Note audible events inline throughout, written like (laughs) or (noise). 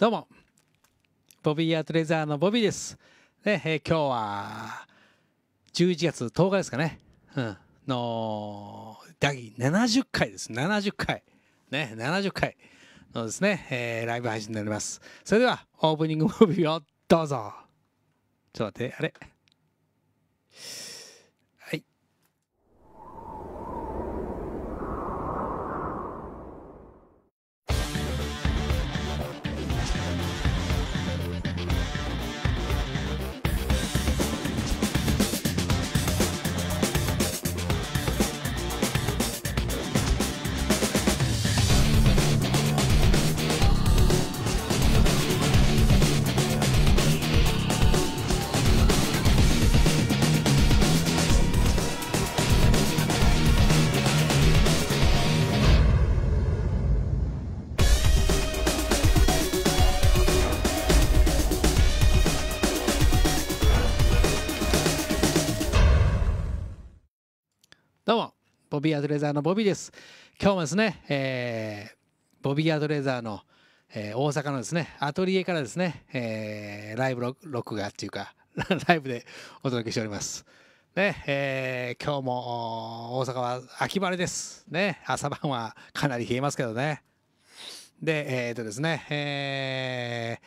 どうも、ボビーアートレザーのボビーです。ね、えー、今日は、11月10日ですかね、うん、の、第70回です。70回。ね、70回のですね、えー、ライブ配信になります。それでは、オープニングムービーをどうぞ。ちょっと待って、あれ。どうもボビーアドレザーのボビーです今日もですね、えー、ボビーアドレザーの、えー、大阪のですねアトリエからですね、えー、ライブ録画っていうか (laughs) ライブでお届けしておりますねえー、今日も大阪は秋晴れですね朝晩はかなり冷えますけどねでえっ、ー、とですね、え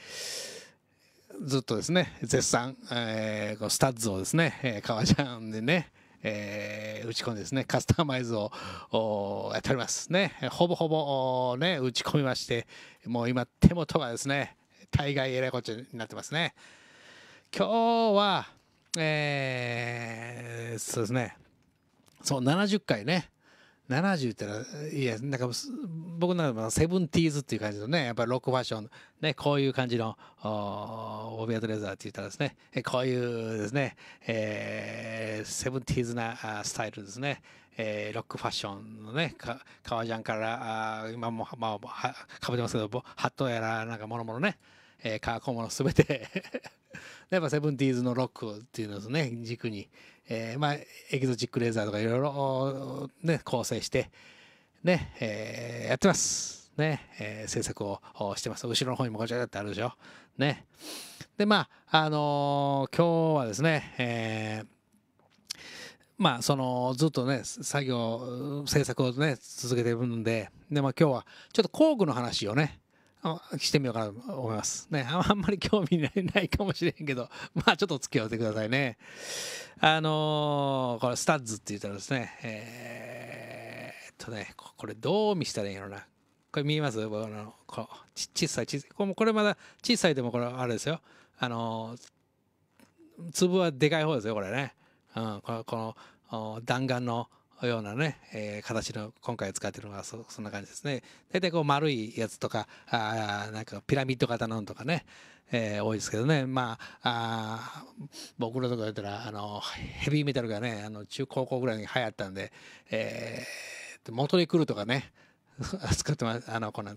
ー、ずっとですね、絶賛、えー、スタッズをですね、革ジャンでね、えー、打ち込んでですねカスタマイズをやっておりますねほぼほぼね打ち込みましてもう今手元がですね大概えらいこっちゃになってますね今日はえー、そうですねそう70回ね70って言っいや、なんか、僕の中でセブンティーズっていう感じのね、やっぱりロックファッション、ね、こういう感じの、おオービアドレザーって言ったらですね、こういうですね、えー、セブンティーズなスタイルですね、えー、ロックファッションのね、か革ジャンから、あ今も、まあ、はかぶってますけど、ハットやら、なんかもろもろね、えー、革小物すべて (laughs) やっぱセブンティーズのロックっていうのをね、軸に、えー、まあ、エキゾチックレーザーとかいろいろ、ね、構成して、ね、えー、やってます。ね、えー、制作をしてます。後ろの方にもこちだってあるでしょ。ね。で、まあ、あのー、今日はですね、えー、まあ、そのずっとね作業制作をね続けてるんでで、まあ、今日はちょっと工具の話をねしてみようかなと思います。ね、あん (laughs) まり興味ないかもしれんけど、(laughs) まあちょっと付き合ってくださいね。あのー、これスタッズって言ったらですね、えー、っとね、これどう見したらいいのな。これ見えますこのこち小さい小さい。これこれまだ小さいでもこれあれですよ。あのー、粒はでかい方ですよ、これね。うん、このこの弾丸のようなね、えー、形の今回使っているのがそそんな感じですね大体こう丸いやつとかあなんかピラミッド型のとかね、えー、多いですけどねまあ僕のとこだったらあのヘビーメタルがねあの中高校ぐらいに流行ったんで、えー、元に来るとかね (laughs) 使ってますあのこんな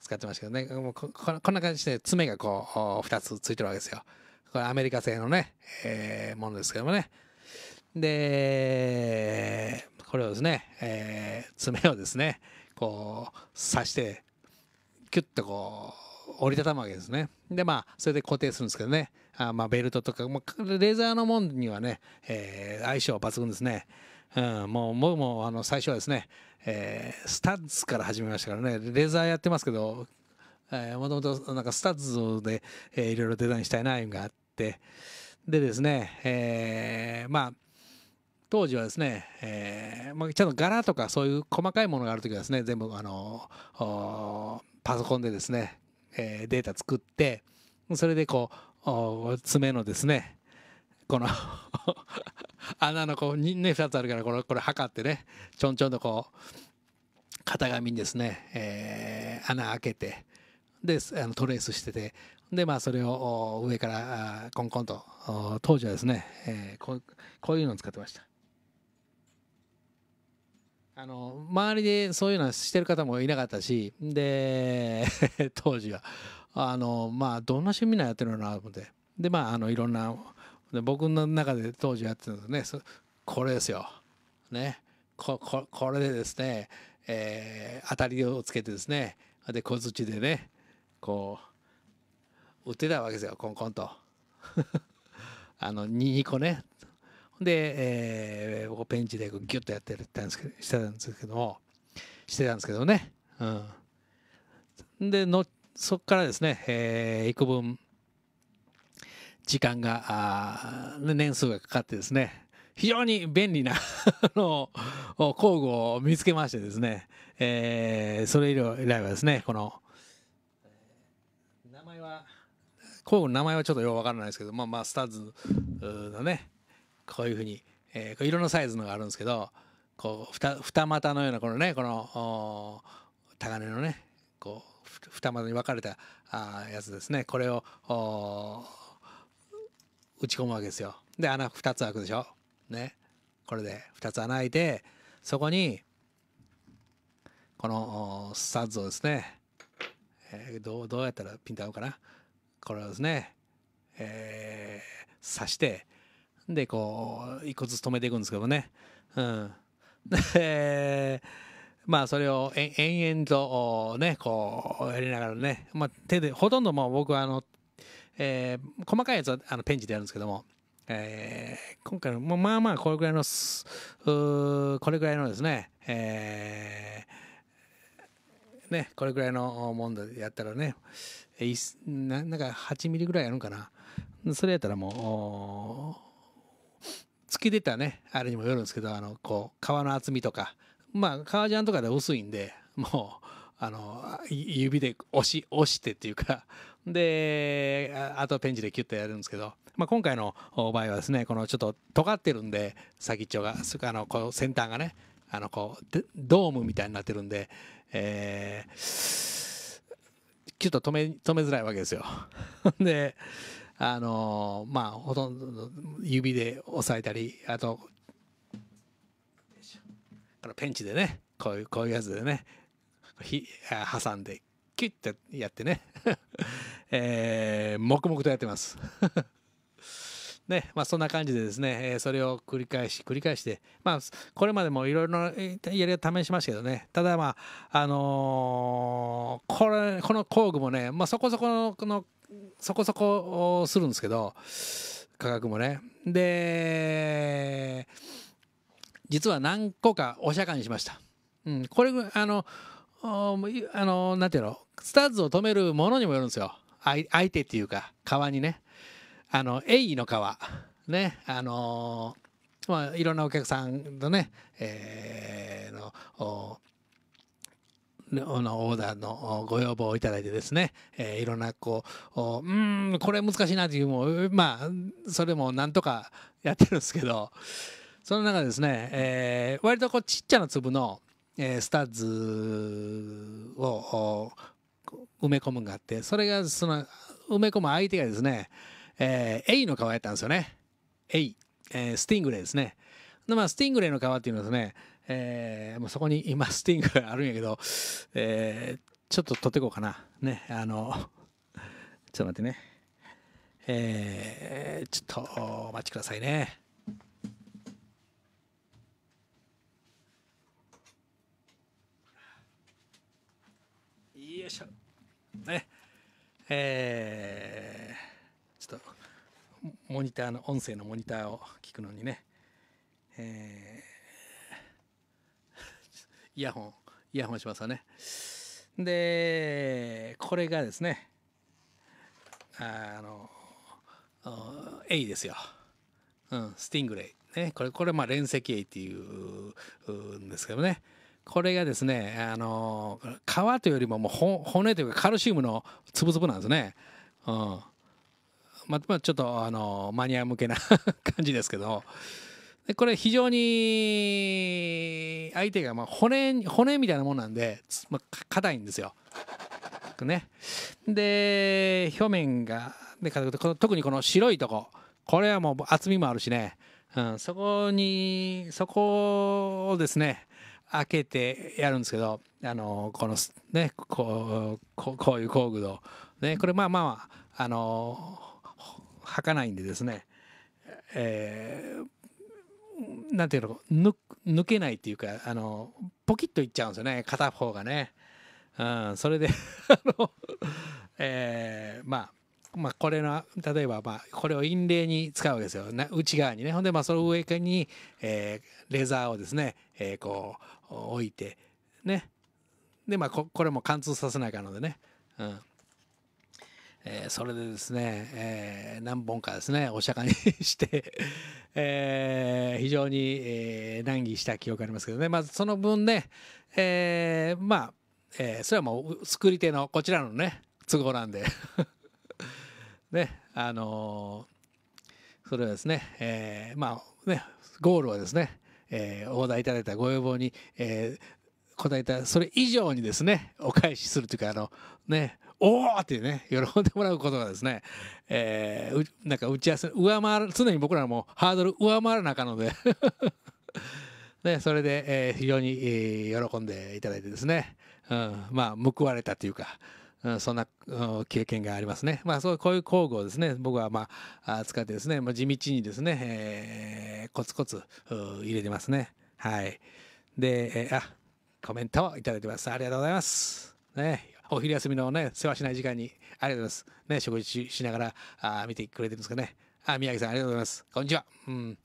使ってましたけどねここんな感じで爪がこう2つついてるわけですよこれアメリカ製のね、えー、ものですけどもねでこれをですね、えー、爪をですねこう刺してキュッとこう折りたたむわけですねでまあそれで固定するんですけどねあまあベルトとかもレーザーのもんにはね、えー、相性抜群ですね、うん、もう僕もあの最初はですね、えー、スタッズから始めましたからねレーザーやってますけどもともとなんかスタッズで、えー、いろいろデザインしたいないうのがあってでですね、えー、まあ当時はですね、えーまあ、ちゃんと柄とかそういう細かいものがある時はですね全部あのパソコンでですね、えー、データ作ってそれでこう爪のですねこの (laughs) 穴のこうに、ね、2つあるからこれこれ測ってねちょんちょんとこう型紙にですね、えー、穴開けてであのトレースしててでまあそれを上からコンコンと当時はですね、えー、こうこういうのを使ってました。あの周りでそういうのはしてる方もいなかったしで (laughs) 当時はあのまあどんな趣味なのやってるのかなと思ってでまああのいろんな僕の中で当時やってたのでねこれですよねこここれでですね、えー、当たりをつけてですねで小槌でねこう打ってたわけですよコンコンと (laughs) あの2個ねで、えー、ペンチでギュッとやってたんですけどしてたんですけどもしてたんですけどね、うん、でのそこからですね、えー、幾分時間があ年数がかかってですね非常に便利な (laughs) の工具を見つけましてですね、えー、それ以来はですねこの名前は工具の名前はちょっとようわからないですけどまあまあスターズのねこういうふうに、えー、いろんなサイズのがあるんですけどこう二二股のようなこのねこのタガネのねこう二股に分かれたあやつですねこれを打ち込むわけですよ。で穴二つ開くでしょ。ね。これで二つ穴開いてそこにこのスタッズをですね、えー、どうどうやったらピント合うかなこれをですね、えー、刺してでこう一個ずつ止めていくんですけどね、うん、(laughs) まあそれを延々とねこうやりながらね、まあ、手でほとんどもう僕はあの、えー、細かいやつはあのペンチでやるんですけども、えー、今回のまあまあこれぐらいのこれぐらいのですね、えー、ねこれぐらいのもんでやったらねななんか8ミリぐらいやるんかなそれやったらもう突き出たねあれにもよるんですけどあのこう皮の厚みとかまあ革ジャンとかで薄いんでもうあの指で押し押してっていうかであとペンチでキュッとやるんですけど、まあ、今回の場合はですねこのちょっと尖ってるんで先っちょがあのこう先端がねあのこうドームみたいになってるんで、えー、キュッと止め止めづらいわけですよ。(laughs) であのまあほとんど指で押さえたりあとこのペンチでねこういうこういうやつでねひ挟んでキュッてやってね (laughs) えー、黙々とやってます (laughs) ねまあ、そんな感じでですね、えそれを繰り返し繰り返して、まあ、これまでもいろいろやり方試しましたけどねただまああのー、これこの工具もね、まあ、そこそこのそこそこするんですけど価格もねで実は何個かお釈迦にしました、うん、これあのあのなんていうのスタッズを止めるものにもよるんですよ相手っていうか川にねあのエイの川ねあのまあいろんなお客さんのね、えー、ののオーダーのご要望をいただいてですね、えー、いろんなこううんこれ難しいなっていうもまあそれもなんとかやってるんですけどその中ですね、えー、割とこうちっちゃな粒の、えー、スタッズを埋め込むんがあってそれがその埋め込む相手がですね、えー、エイの皮やったんですよねエイ、えー、スティングレイですね。でまあ、スティングレイの皮っていうのはですね、えー、もうそこに今 (laughs) スティングがあるんやけど、えー、ちょっと取っていこうかなねあの (laughs) ちょっと待ってねえー、ちょっとお待ちくださいねよいしょねえー、ちょっとモニターの音声のモニターを聞くのにねえーイヤホンイヤホンしますよねでこれがですねあのイですよ、うん、スティングレイ、ね、これこれまあ連石イっていうんですけどねこれがですねあの皮というよりももう骨というかカルシウムの粒々なんですね、うんまあちょっとあのマニア向けな (laughs) 感じですけどでこれ非常に相手がま骨骨みたいなもんなんで、ま硬いんですよ。ね、で表面がね、硬くてこの特にこの白いとここれはもう厚みもあるしね、うん、そこにそこをですね開けてやるんですけどあのこのねこうこういう工具の、ね、これまあまああのはかないんでですね、えーなんていうの抜けないっていうかあのポキッといっちゃうんですよね片方がね。うん、それで (laughs) あの、えー、まあまあこれの例えばまあこれを陰冷に使うわけですよ内側にねほんでまあその上に、えー、レザーをですね、えー、こう置いてねでまあここれも貫通させないかのでね、うん、えー、それでですね、えー、何本かですねお釈迦にして、えー、非常に、えー、難儀した記憶がありますけどねまずその分ね、えー、まあ、えー、それはもう作り手のこちらのね都合なんで (laughs) ねあのー、それはですね、えー、まあねゴールはですね、えー、オーいただいたご要望に、えー、答えたそれ以上にですねお返しするというかあのねおおっていうね喜んでもらうことがですね、えー、なんか打ち合わせ上回る常に僕らもハードル上回る中ので (laughs) ね、それで、えー、非常に、えー、喜んでいただいてですね、うん、まあ報われたというか、うん、そんな、うん、経験がありますね。まあそうこういう工具をですね僕は、まあ、使ってですね、まあ、地道にですね、えー、コツコツ入れてますね。はい、で、えー、あコメントをいいてます。ありがとうございます。ね、お昼休みのね、世話しない時間に、ありがとうございます。ね、食事しながら、あ見てくれてるんですかね。あ、宮城さん、ありがとうございます。こんにちは。うん。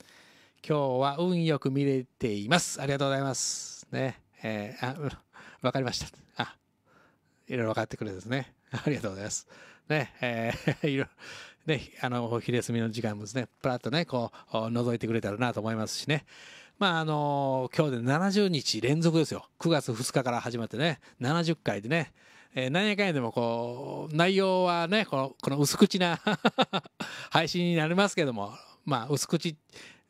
今日は運よく見れています。ありがとうございます。ね。えー、あ、わ、うん、かりました。あ、いろいろ分かってくれてですね。(laughs) ありがとうございます。ね、えー、(laughs) いろ、ね、あの、お昼休みの時間もですね、プラッとね、こう、覗いてくれたらなと思いますしね。まあ、あのー、今日で70日連続ですよ。9月2日から始まってね、70回でね、えー、なんやかんやでもこう内容はねこのこの薄口な (laughs) 配信になりますけどもまあ薄口っ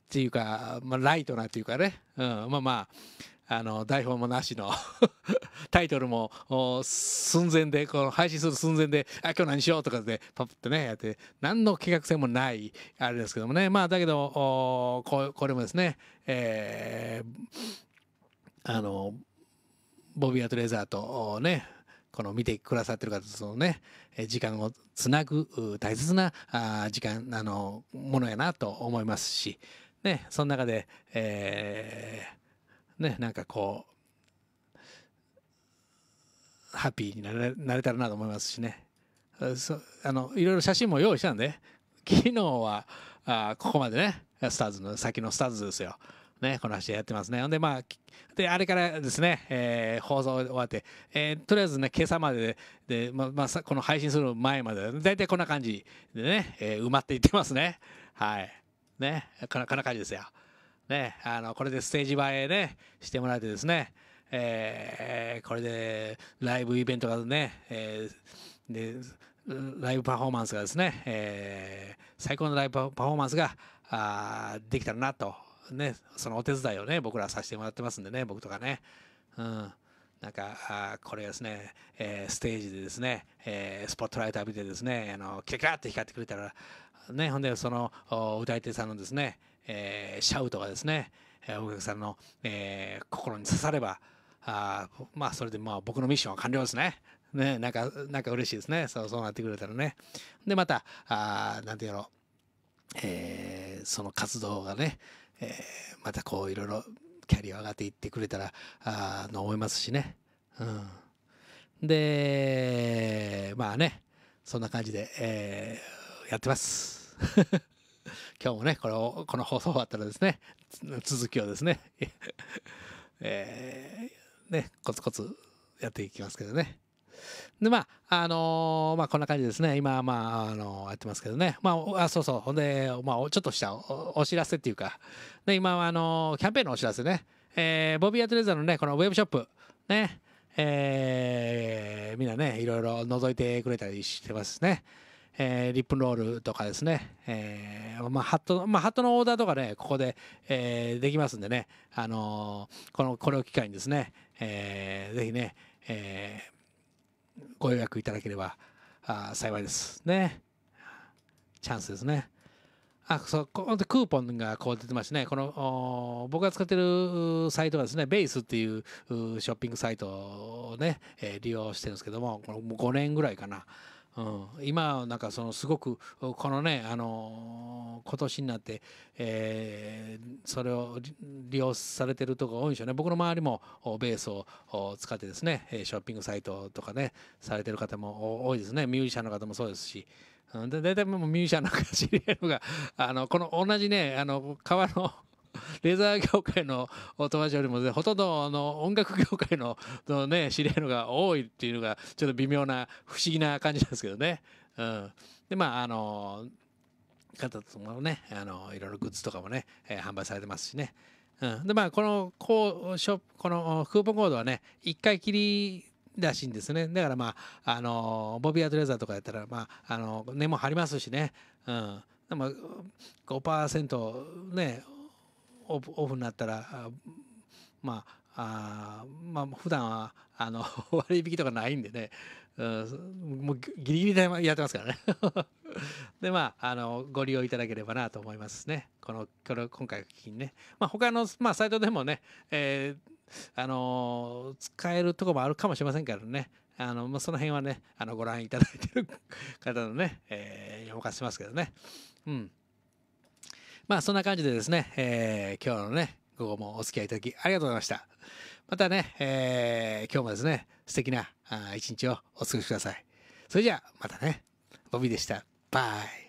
ていうか、まあ、ライトなっていうかね、うん、まあまああの台本もなしの (laughs) タイトルも寸前でこの配信する寸前で「あ今日何しよう」とかでパッとねやって何の計画性もないあれですけどもねまあだけどここれもですねえー、あのボビー・アトレザーとねこの見てくださってる方とそのね時間をつなぐ大切な時間あのものやなと思いますし、ね、その中で、えー、ね、なんかこうハッピーになれなれたらなと思いますしねそあのいろいろ写真も用意したんで昨日はあここまでねスターズの先のスターズですよ。ね、この話でやってますね。ほんで、まあ、で、あれからですね、えー、放送終わって、えー、とりあえずね、今朝までで、でままあ、この配信する前まで、大体こんな感じでね、えー、埋まっていってますね。はい。ね、こんな感じですよ。ね、あの、これでステージ映えね、してもらえてですね、えー、これでライブイベントがね、えー、で、ライブパフォーマンスがですね、えー、最高のライブパフォーマンスがあできたらなとね、そのお手伝いをね、僕らさせてもらってますんでね、僕とかね。うん。なんか、あこれですね、えー、ステージでですね、えー、スポットライト浴びてですね、あの、キラキラって光ってくれたら、ね、ほんで、その、歌い手さんのですね、えー、シャウトがですね、お客さんの、えー、心に刺されば、あまあ、それでまあ僕のミッションは完了ですね。ね、なんか、なんか嬉しいですね。そう、そうなってくれたらね。で、また、あなんていうの、えー、その活動がね、えー、またこういろいろキャリア上がっていってくれたらあの思いますしね。うん、でまあねそんな感じで、えー、やってます。(laughs) 今日もねこれをこの放送終わったらですね続きをですね (laughs) えー、ねコツコツやっていきますけどね。で、まあ、あのー、まあ、こんな感じですね。今、まあ、あのー、やってますけどね。まあ、あそうそう。ほんで、まあ、ちょっとしたお知らせっていうか、で、今は、あのー、キャンペーンのお知らせね。えー、ボビー・アトレザーのね、このウェブショップ、ね、えー、みんなね、いろいろ覗いてくれたりしてますね。えー、リップロールとかですね、えー、まあ、ハット、まあ、ハットのオーダーとかね、ここで、えー、できますんでね、あのー、この、これを機会にですね、えー、ぜひね、えー、ご予約いただければあ幸いですねチャンスですねあそうクーポンがこう出てましてねこの僕が使ってるサイトがですねベースっていうショッピングサイトをね、えー、利用してるんですけどもこの5年ぐらいかなうん、今なんかそのすごくこのね、あのー、今年になって、えー、それを利用されてるとこ多いんでしょうね僕の周りもベースを使ってですねショッピングサイトとかねされてる方も多いですねミュージシャンの方もそうですし。大体もうミュージシャンなんか知り合いのがあのこの同じねあの川のレーザー業界の友達よりも、ね、ほとんどあの音楽業界のの、ね、知り合いのが多いっていうのがちょっと微妙な不思議な感じなんですけどね。うん、でまああの方ともねあのいろいろグッズとかもね、えー、販売されてますしね。うん、でまあこのこうショこのクーポンコードはね1回きりらしいんですねだからまああのボビー・アドレザーとかやったらまああの値も張りますしね、うん、まあ5%ねオフオフになったらまああまあ普段はあの (laughs) 割引とかないんでね、うん、もうギリギリでやってますからね (laughs) でまああのご利用いただければなと思いますねこのこの今回の機にね、まあ、他の、まあ、サイトでもね、えー、あの使えるとこもあるかもしれませんからねあの、まあ、その辺はねあのご覧いただいてる方のね、えー、おししますけどねうんまあそんな感じでですね、えー、今日のね、午後もお付き合いいただきありがとうございました。またね、えー、今日もですね、素敵な一日をお過ごしください。それじゃあ、またね。ボビーでした。バイ。